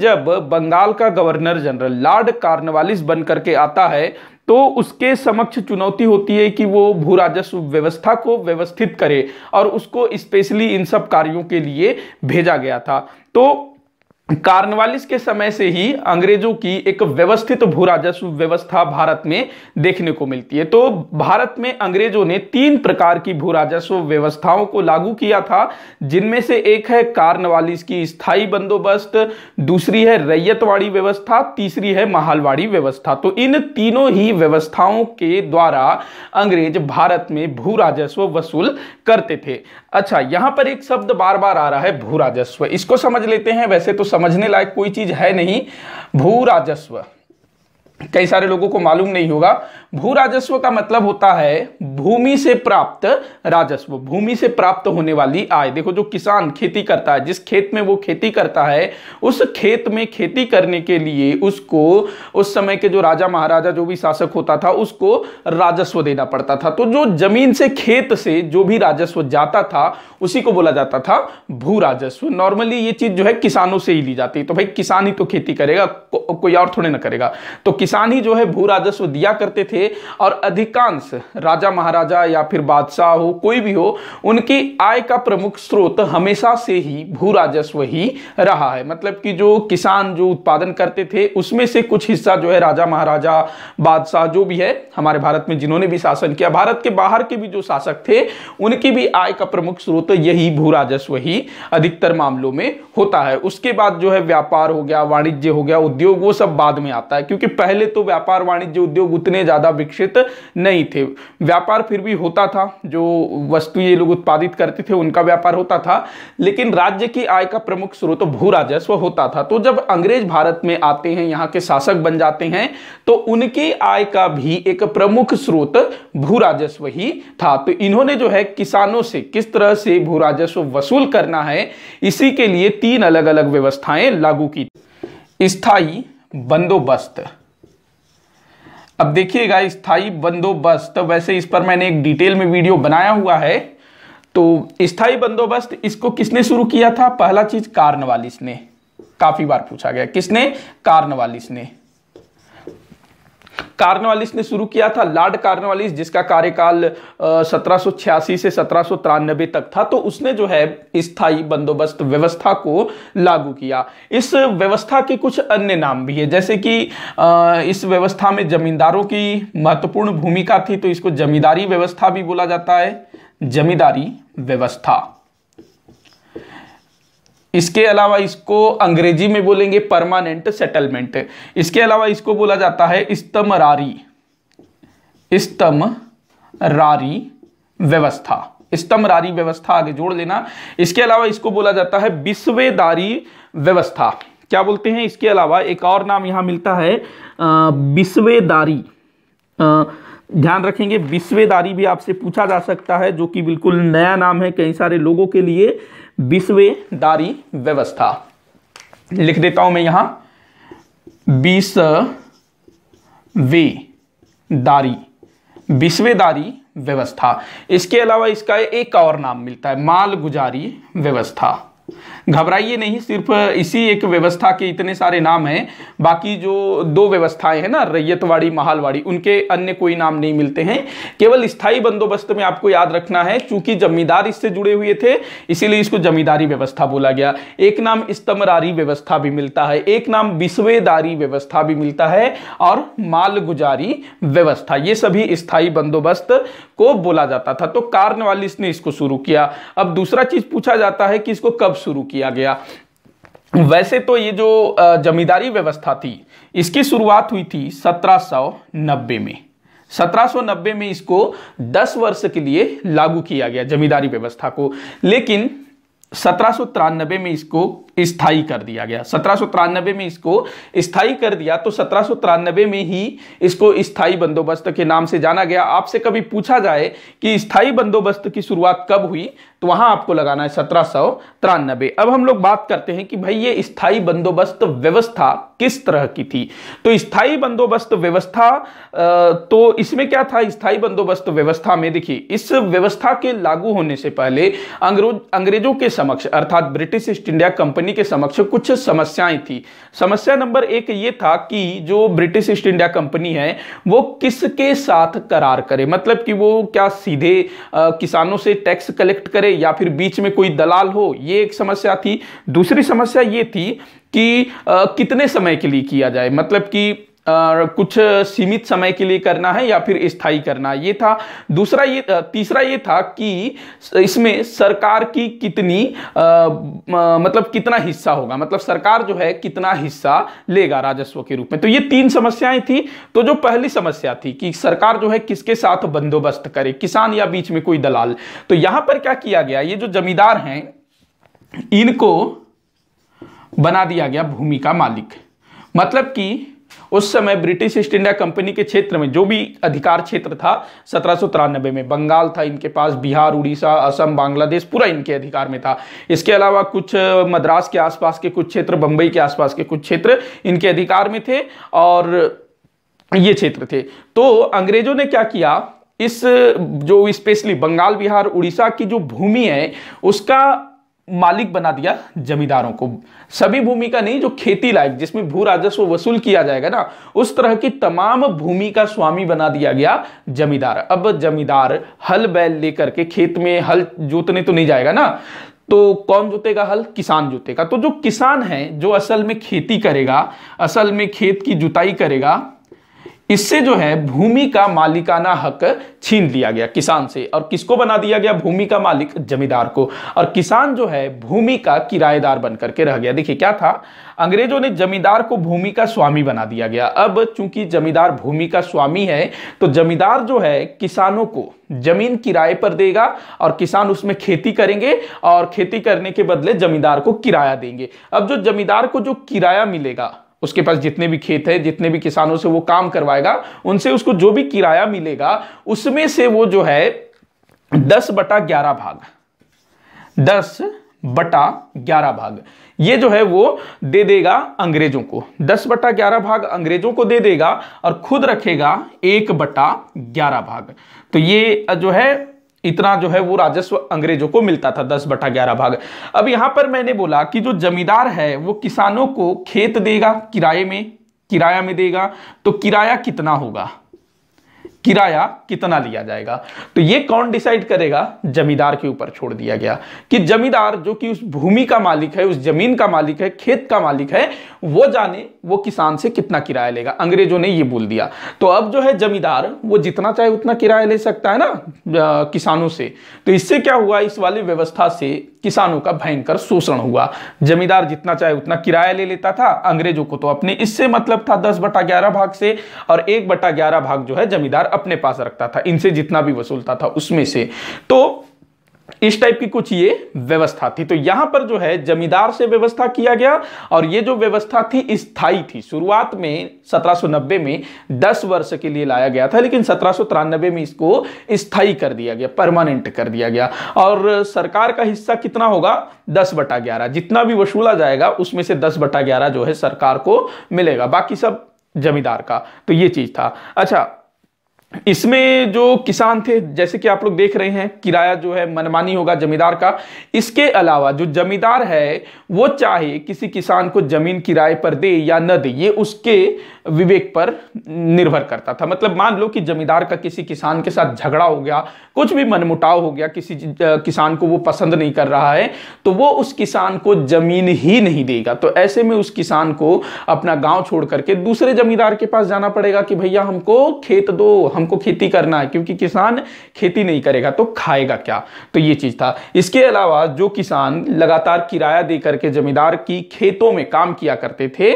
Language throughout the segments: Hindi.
जब बंगाल का गवर्नर जनरल लॉर्ड कार्नवालिस बन करके आता है तो उसके समक्ष चुनौती होती है कि वो भू राजस्व व्यवस्था को व्यवस्थित करे और उसको स्पेशली इन सब कार्यों के लिए भेजा गया था तो कार्नवालिस के समय से ही अंग्रेजों की एक व्यवस्थित भू राजस्व व्यवस्था भारत में देखने को मिलती है तो भारत में अंग्रेजों ने तीन प्रकार की भू राजस्व व्यवस्थाओं को लागू किया था जिनमें से एक है कार्नवालिस की स्थायी बंदोबस्त दूसरी है रैयतवाड़ी व्यवस्था तीसरी है महालवाड़ी व्यवस्था तो इन तीनों ही व्यवस्थाओं के द्वारा अंग्रेज भारत में भू राजस्व वसूल करते थे अच्छा यहां पर एक शब्द बार बार आ रहा है भू राजस्व इसको समझ लेते हैं वैसे तो समझने लायक कोई चीज है नहीं भू राजस्व कई सारे लोगों को मालूम नहीं होगा भू राजस्व का मतलब होता है भूमि से प्राप्त राजस्व भूमि से प्राप्त होने वाली आय देखो जो किसान खेती करता है जिस खेत में वो खेती करता है उस खेत में खेती करने के लिए उसको उस समय के जो राजा महाराजा जो भी शासक होता था उसको राजस्व देना पड़ता था तो जो जमीन से खेत से जो भी राजस्व जाता था उसी को बोला जाता था भू राजस्व नॉर्मली ये चीज जो है किसानों से ही ली जाती है तो भाई किसान ही तो खेती करेगा कोई और थोड़े ना करेगा तो किसान ही जो है भू राजस्व दिया करते थे और अधिकांश राजा महाराजा या फिर बादशाह हो कोई भी हो उनकी आय का प्रमुख स्रोत हमेशा से ही भू राजस्व ही रहा है मतलब कि जो किसान जो उत्पादन करते थे उसमें से कुछ हिस्सा जो है राजा महाराजा बादशाह जो भी है हमारे भारत में जिन्होंने भी शासन किया भारत के बाहर के भी जो शासक थे उनकी भी आय का प्रमुख स्रोत यही भू राजस्व ही अधिकतर मामलों में होता है उसके बाद जो है व्यापार हो गया वाणिज्य हो गया उद्योग वो सब बाद में आता है क्योंकि पहले पहले तो व्यापार वाणिज्य उद्योग उतने ज़्यादा विकसित नहीं थे व्यापार फिर भी होता था जो वस्तु ये लोग उत्पादित करते थे उनका व्यापार होता था लेकिन राज्य की आय का प्रमुख स्रोत तो भू राजस्व होता था तो जब अंग्रेज भारत में आते हैं यहाँ के शासक बन जाते हैं तो उनकी आय का भी एक प्रमुख स्रोत भू राजस्व ही था तो इन्होंने जो है किसानों से किस तरह से भू राजस्व वसूल करना है इसी के लिए तीन अलग अलग व्यवस्थाएं लागू की स्थायी बंदोबस्त अब देखिएगा स्थायी बंदोबस्त तो वैसे इस पर मैंने एक डिटेल में वीडियो बनाया हुआ है तो स्थायी बंदोबस्त इसको किसने शुरू किया था पहला चीज कार्नवालिस ने काफी बार पूछा गया किसने कार्नवालिस ने कार्नवालिस ने शुरू किया था लॉर्ड कार्नवालिस जिसका कार्यकाल सत्रह से सत्रह तक था तो उसने जो है स्थायी बंदोबस्त व्यवस्था को लागू किया इस व्यवस्था के कुछ अन्य नाम भी है जैसे कि इस व्यवस्था में जमींदारों की महत्वपूर्ण भूमिका थी तो इसको जमींदारी व्यवस्था भी बोला जाता है जमींदारी व्यवस्था इसके अलावा इसको अंग्रेजी में बोलेंगे परमानेंट सेटलमेंट इसके अलावा इसको बोला जाता है स्तम रारी व्यवस्था रारी व्यवस्था आगे जोड़ लेना इसके अलावा इसको बोला जाता है विश्वेदारी व्यवस्था क्या बोलते हैं इसके अलावा एक और नाम यहां मिलता है विश्वेदारी ध्यान रखेंगे विश्वेदारी भी आपसे पूछा जा सकता है जो कि बिल्कुल नया नाम है कई सारे लोगों के लिए विश्वदारी व्यवस्था लिख देता हूं मैं यहां बीस वे दारी विश्वेदारी व्यवस्था इसके अलावा इसका एक और नाम मिलता है मालगुजारी व्यवस्था घबराइए नहीं सिर्फ इसी एक व्यवस्था के इतने सारे नाम हैं बाकी जो दो व्यवस्थाएं हैं ना रैयतवाड़ी महालवाड़ी उनके अन्य कोई नाम नहीं मिलते हैं केवल स्थायी बंदोबस्त में आपको याद रखना है चूंकि जमींदार इससे जुड़े हुए थे इसीलिए इसको जमींदारी व्यवस्था बोला गया एक नाम स्तमरारी व्यवस्था भी मिलता है एक नाम विश्वेदारी व्यवस्था भी मिलता है और मालगुजारी व्यवस्था ये सभी स्थायी बंदोबस्त को बोला जाता था तो कार्नवालिस ने इसको शुरू किया अब दूसरा चीज पूछा जाता है कि इसको कब शुरू किया गया वैसे तो ये जो जमींदारी व्यवस्था थी इसकी शुरुआत हुई थी 1790 में 1790 में इसको 10 वर्ष के लिए लागू किया गया जमींदारी व्यवस्था को लेकिन सत्रह में इसको स्थाई कर दिया गया सत्रह में इसको स्थाई कर दिया तो सत्रह में ही इसको स्थाई बंदोबस्त के नाम से जाना गया आपसे कभी पूछा जाए कि स्थाई बंदोबस्त की शुरुआत कब हुई तो वहां आपको लगाना है सत्रह अब हम लोग बात करते हैं कि भाई ये स्थाई बंदोबस्त व्यवस्था किस तरह की थी तो स्थाई बंदोबस्त व्यवस्था तो इसमें क्या था स्थाई बंदोबस्त व्यवस्था में देखिए इस व्यवस्था के लागू होने से पहले अंग्रेजों के समक्ष अर्थात British East India Company Company के समक्ष कुछ समस्याएं थी समस्या नंबर एक ये था कि जो ब्रिटिश ईस्ट इंडिया कंपनी है वो किसके साथ करार करे मतलब कि वो क्या सीधे आ, किसानों से टैक्स कलेक्ट करे या फिर बीच में कोई दलाल हो ये एक समस्या थी दूसरी समस्या ये थी कि आ, कितने समय के लिए किया जाए मतलब कि आ, कुछ सीमित समय के लिए करना है या फिर स्थायी करना है ये था दूसरा ये तीसरा ये था कि इसमें सरकार की कितनी आ, मतलब कितना हिस्सा होगा मतलब सरकार जो है कितना हिस्सा लेगा राजस्व के रूप में तो ये तीन समस्याएं थी तो जो पहली समस्या थी कि सरकार जो है किसके साथ बंदोबस्त करे किसान या बीच में कोई दलाल तो यहां पर क्या किया गया ये जो जमींदार हैं इनको बना दिया गया भूमि का मालिक मतलब कि उस समय ब्रिटिश ईस्ट इंडिया कंपनी के क्षेत्र में जो भी अधिकार क्षेत्र था सत्रह में बंगाल था इनके पास बिहार उड़ीसा असम बांग्लादेश पूरा इनके अधिकार में था इसके अलावा कुछ मद्रास के आसपास के कुछ क्षेत्र बंबई के आसपास के कुछ क्षेत्र इनके अधिकार में थे और ये क्षेत्र थे तो अंग्रेजों ने क्या किया इस जो स्पेशली बंगाल बिहार उड़ीसा की जो भूमि है उसका मालिक बना दिया जमींदारों को सभी भूमि का नहीं जो खेती लायक जिसमें भू राजस्व वसूल किया जाएगा ना उस तरह की तमाम भूमि का स्वामी बना दिया गया जमींदार अब जमींदार हल बैल लेकर के खेत में हल जोतने तो नहीं जाएगा ना तो कौन जोतेगा हल किसान जोतेगा तो जो किसान है जो असल में खेती करेगा असल में खेत की जुताई करेगा इससे जो है भूमि का मालिकाना हक छीन लिया गया किसान से और किसको बना दिया गया भूमि का मालिक जमींदार को और किसान जो है भूमि का किराएदार बन करके रह गया देखिए क्या था अंग्रेजों ने जमींदार को भूमि का स्वामी बना दिया गया अब चूंकि जमींदार भूमि का स्वामी है तो जमींदार जो है किसानों को जमीन किराए पर देगा और किसान उसमें खेती करेंगे और खेती करने के बदले जमींदार को किराया देंगे अब जो जमींदार को जो किराया मिलेगा उसके पास जितने भी खेत है जितने भी किसानों से वो काम करवाएगा उनसे उसको जो भी किराया मिलेगा उसमें से वो जो है दस बटा ग्यारह भाग दस बटा ग्यारह भाग ये जो है वो दे देगा अंग्रेजों को दस बटा ग्यारह भाग अंग्रेजों को दे देगा और खुद रखेगा एक बटा ग्यारह भाग तो ये जो है इतना जो है वो राजस्व अंग्रेजों को मिलता था दस बटा ग्यारह भाग अब यहां पर मैंने बोला कि जो जमींदार है वो किसानों को खेत देगा किराए में किराया में देगा तो किराया कितना होगा किराया कितना लिया जाएगा तो ये कौन डिसाइड करेगा जमींदार के ऊपर छोड़ दिया गया कि जमींदार जो कि उस भूमि का मालिक है उस जमीन का मालिक है खेत का मालिक है वो जाने वो किसान से कितना किराया लेगा अंग्रेजों ने ये बोल दिया तो अब जो है जमींदार वो जितना चाहे उतना किराया ले सकता है ना आ, किसानों से तो इससे क्या हुआ इस वाली व्यवस्था से किसानों का भयंकर शोषण हुआ जमींदार जितना चाहे उतना किराया ले लेता था अंग्रेजों को तो अपने इससे मतलब था दस बटा ग्यारह भाग से और एक बटा ग्यारह भाग जो है जमींदार अपने पास रखता था इनसे जितना भी वसूलता था उसमें से तो इस टाइप की कुछ ये व्यवस्था थी तो यहां पर जो है जमींदार से व्यवस्था किया गया और ये जो व्यवस्था थी स्थाई थी शुरुआत में 1790 में 10 वर्ष के लिए लाया गया था लेकिन सत्रह में इसको स्थाई कर दिया गया परमानेंट कर दिया गया और सरकार का हिस्सा कितना होगा 10 बटा ग्यारह जितना भी वसूला जाएगा उसमें से दस बटा ग्यारह जो है सरकार को मिलेगा बाकी सब जमींदार का तो ये चीज था अच्छा इसमें जो किसान थे जैसे कि आप लोग देख रहे हैं किराया जो है मनमानी होगा जमींदार का इसके अलावा जो जमींदार है वो चाहे किसी किसान को जमीन किराए पर दे या न दे ये उसके विवेक पर निर्भर करता था मतलब मान लो कि जमींदार का किसी किसान के साथ झगड़ा हो गया कुछ भी मनमुटाव हो गया किसी किसान को वो पसंद नहीं कर रहा है तो वो उस किसान को जमीन ही नहीं देगा तो ऐसे में उस किसान को अपना गाँव छोड़ करके दूसरे जमींदार के पास जाना पड़ेगा कि भैया हमको खेत दो हमको खेती करना है क्योंकि किसान खेती नहीं करेगा तो खाएगा क्या तो ये चीज़ था इसके अलावा जो किसान लगातार किराया दे करके जमींदार की खेतों में काम किया करते थे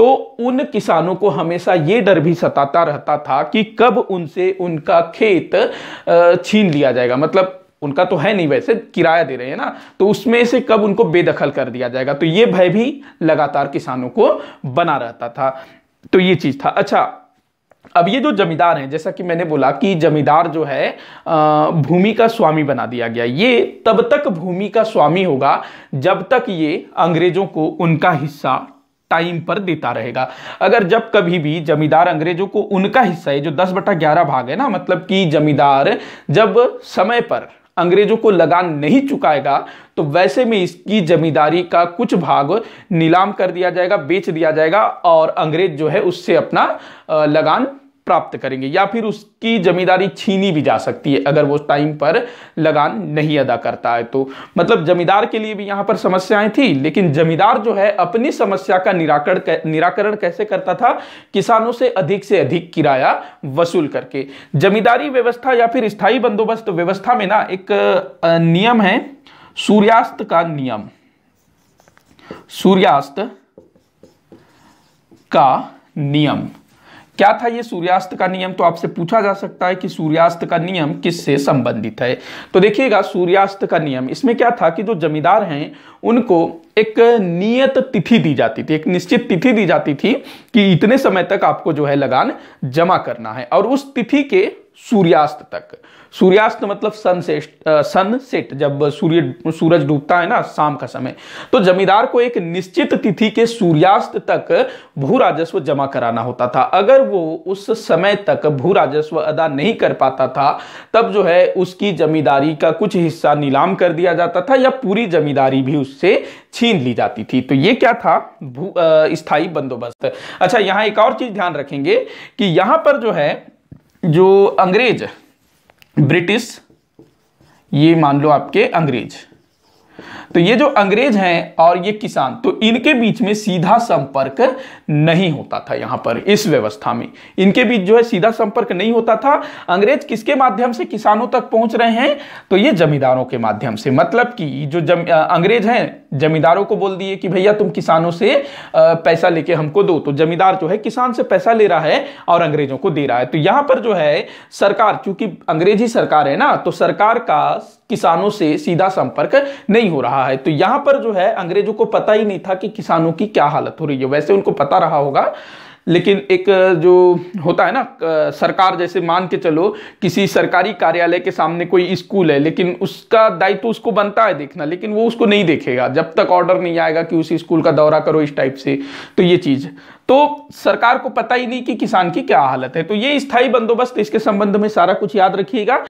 तो उन किसानों को हमेशा ये डर भी सताता रहता था कि कब उनसे उनका खेत छीन लिया जाएगा मतलब उनका तो है नहीं वैसे किराया दे रहे हैं ना तो उसमें से कब उनको बेदखल कर दिया जाएगा तो ये भय भी लगातार किसानों को बना रहता था तो ये चीज़ था अच्छा अब ये जो जमींदार हैं जैसा कि मैंने बोला कि जमींदार जो है भूमि का स्वामी बना दिया गया ये तब तक भूमि का स्वामी होगा जब तक ये अंग्रेजों को उनका हिस्सा टाइम पर देता रहेगा अगर जब कभी भी जमींदार अंग्रेजों को उनका हिस्सा है जो दस बटा ग्यारह भाग है ना मतलब कि जमींदार जब समय पर अंग्रेजों को लगान नहीं चुकाएगा तो वैसे में इसकी जमींदारी का कुछ भाग नीलाम कर दिया जाएगा बेच दिया जाएगा और अंग्रेज जो है उससे अपना लगान प्राप्त करेंगे या फिर उसकी जमींदारी छीनी भी जा सकती है अगर वो टाइम पर लगान नहीं अदा करता है तो मतलब जमींदार के लिए भी यहां पर समस्याएं थी लेकिन जमींदार जो है अपनी समस्या का निराकरण निराकरण कैसे करता था किसानों से अधिक से अधिक किराया वसूल करके जमींदारी व्यवस्था या फिर स्थायी बंदोबस्त व्यवस्था में ना एक नियम है सूर्यास्त का नियम सूर्यास्त का नियम क्या था ये सूर्यास्त का नियम तो आपसे पूछा जा सकता है कि सूर्यास्त का नियम किससे संबंधित है तो देखिएगा सूर्यास्त का नियम इसमें क्या था कि जो जमींदार हैं उनको एक नियत तिथि दी जाती थी एक निश्चित तिथि दी जाती थी कि इतने समय तक आपको जो है लगान जमा करना है और उस तिथि के सूर्यास्त तक सूर्यास्त मतलब सनसेट सनसेट जब सूर्य सूरज डूबता है ना शाम का समय तो जमींदार को एक निश्चित तिथि के सूर्यास्त तक भू राजस्व जमा कराना होता था अगर वो उस समय तक भू राजस्व अदा नहीं कर पाता था तब जो है उसकी जमींदारी का कुछ हिस्सा नीलाम कर दिया जाता था या पूरी जमींदारी भी उससे छीन ली जाती थी तो ये क्या था स्थाई बंदोबस्त अच्छा यहां एक और चीज ध्यान रखेंगे कि यहां पर जो है जो अंग्रेज ब्रिटिश ये मान लो आपके अंग्रेज तो ये जो अंग्रेज हैं और ये किसान तो इनके बीच में सीधा संपर्क नहीं होता था यहां पर इस व्यवस्था में इनके बीच जो है सीधा संपर्क नहीं होता था अंग्रेज किसके माध्यम से किसानों तक पहुंच रहे हैं तो ये जमींदारों के माध्यम से मतलब कि जो जम, अंग्रेज हैं जमींदारों को बोल दिए कि भैया तुम किसानों से पैसा लेके हमको दो तो जमींदार जो है किसान से पैसा ले रहा है और अंग्रेजों को दे रहा है तो यहां पर जो है सरकार चूंकि अंग्रेजी सरकार है ना तो सरकार का किसानों से सीधा संपर्क नहीं नहीं हो रहा है तो यहां पर जो है अंग्रेजों को पता ही नहीं था कि किसानों की क्या हालत हो रही है वैसे उनको पता रहा होगा लेकिन एक जो होता है ना सरकार जैसे मान के चलो किसी सरकारी कार्यालय के सामने कोई स्कूल है लेकिन उसका दायित्व तो उसको बनता है देखना लेकिन वो उसको नहीं देखेगा जब तक ऑर्डर नहीं आएगा कि उस स्कूल का दौरा करो इस टाइप से तो ये चीज़ तो सरकार को पता ही नहीं कि किसान की क्या हालत है तो ये स्थायी बंदोबस्त इसके संबंध में सारा कुछ याद रखिएगा